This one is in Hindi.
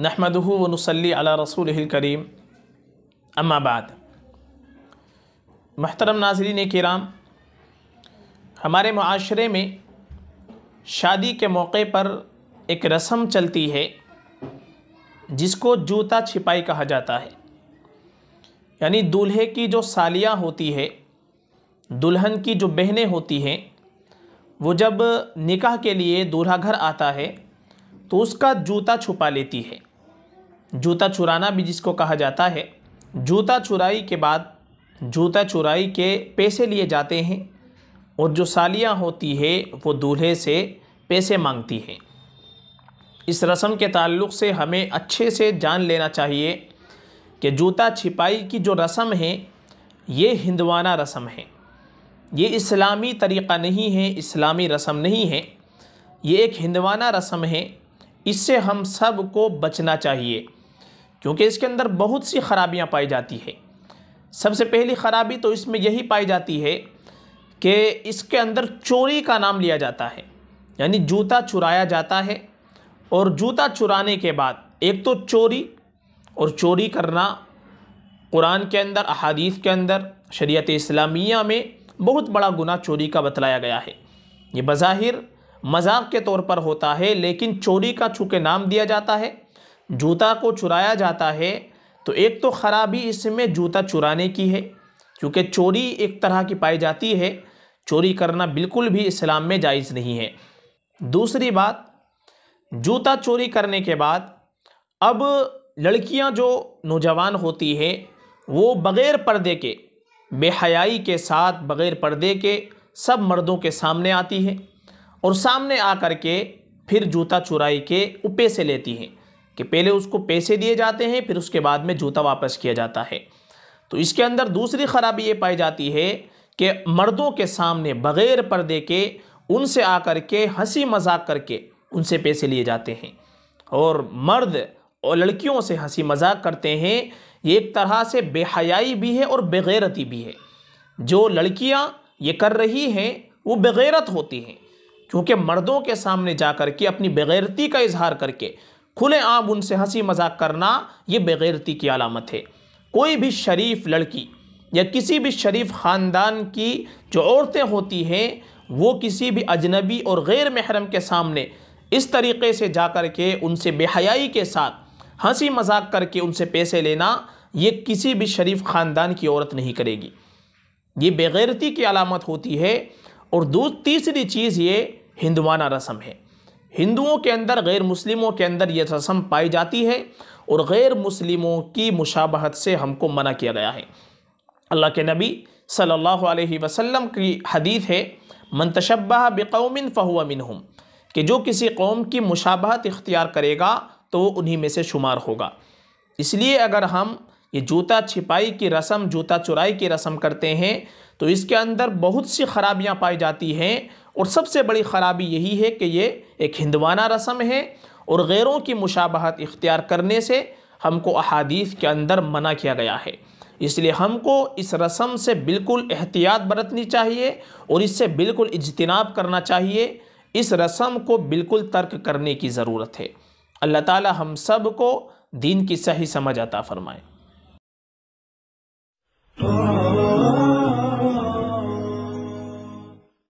नहमदहू वनसली अला रसूल करीम अम्माबाद महतरम नाजरीन कराम हमारे माशरे में शादी के मौके पर एक रस्म चलती है जिसको जूता छिपाई कहा जाता है यानी दूल्हे की जो सालियाँ होती है दुल्हन की जो बहनें होती हैं वो जब निकाह के लिए दूल्हा घर आता है तो उसका जूता छुपा लेती है जूता चुराना भी जिसको कहा जाता है जूता चुराई के बाद जूता चुराई के पैसे लिए जाते हैं और जो सालियाँ होती है वो दूल्हे से पैसे मांगती हैं इस रस्म के ताल्लुक़ से हमें अच्छे से जान लेना चाहिए कि जूता छिपाई की जो रस्म है ये हिंदवाना रस्म है ये इस्लामी तरीक़ा नहीं है इस्लामी रस्म नहीं है ये एक हिंदवाना रस्म है इससे हम सब को बचना चाहिए क्योंकि इसके अंदर बहुत सी खराबियाँ पाई जाती है सबसे पहली खराबी तो इसमें यही पाई जाती है कि इसके अंदर चोरी का नाम लिया जाता है यानी जूता चुराया जाता है और जूता चुराने के बाद एक तो चोरी और चोरी करना कुरान के अंदर अहादीस के अंदर शरीयत इस्लामिया में बहुत बड़ा गुना चोरी का बतलाया गया है ये बज़ाहिर मजाक के तौर पर होता है लेकिन चोरी का चूँकि नाम दिया जाता है जूता को चुराया जाता है तो एक तो ख़राबी इसमें जूता चुराने की है क्योंकि चोरी एक तरह की पाई जाती है चोरी करना बिल्कुल भी इस्लाम में जायज़ नहीं है दूसरी बात जूता चोरी करने के बाद अब लड़कियां जो नौजवान होती है वो बग़ैर पर्दे के बेहयाई के साथ बग़ैर पर्दे के सब मर्दों के सामने आती है और सामने आकर के फिर जूता चुराई के उपे से लेती हैं कि पहले उसको पैसे दिए जाते हैं फिर उसके बाद में जूता वापस किया जाता है तो इसके अंदर दूसरी खराबी ये पाई जाती है कि मर्दों के सामने बग़ैर पर्दे के उनसे आकर के हंसी मजाक करके उनसे पैसे लिए जाते हैं और मर्द और लड़कियों से हंसी मजाक करते हैं ये एक तरह से बेहयाई भी है और बेगैरती भी है जो लड़कियां ये कर रही हैं वो बेगैरत होती हैं क्योंकि मर्दों के सामने जा कर के अपनी बेगैरती का इजहार करके खुले आम उनसे हंसी मजाक करना ये बेगैरती की अलामत है कोई भी शरीफ लड़की या किसी भी शरीफ ख़ानदान की जो औरतें होती हैं वो किसी भी अजनबी और गैर महरम के सामने इस तरीके से जा कर के उनसे बेहयाई के साथ हंसी मजाक करके उनसे पैसे लेना ये किसी भी शरीफ ख़ानदान की औरत नहीं करेगी ये बेगैरती की अलामत होती है और दूसरी तीसरी चीज़ ये हिंदवाना रस्म है हिंदुओं के अंदर गैर मुस्लिमों के अंदर यह रस्म पाई जाती है और गैर मुस्लिमों की मुशाबहत से हमको मना किया गया है अल्लाह के नबी सल्लल्लाहु अलैहि वसल्लम की हदीत है मनतशबा बेकौमिन फ़हुआ मिनहुम कि जो किसी कौम की मुशाबहत इख्तियार करेगा तो वो उन्हीं में से शुमार होगा इसलिए अगर हम ये जूता छिपाई की रस्म जूता चुराई की रस्म करते हैं तो इसके अंदर बहुत सी खराबियाँ पाई जाती हैं और सबसे बड़ी ख़राबी यही है कि ये एक हिंदवाना रस्म है और गैरों की मुशाबहत इख्तियार करने से हमको अहादीस के अंदर मना किया गया है इसलिए हमको इस रस्म से बिल्कुल एहतियात बरतनी चाहिए और इससे बिल्कुल इजतनाब करना चाहिए इस रस्म को बिल्कुल तर्क करने की ज़रूरत है अल्लाह ताला हम सब को दीन की सही समझ आता फ़रमाएँ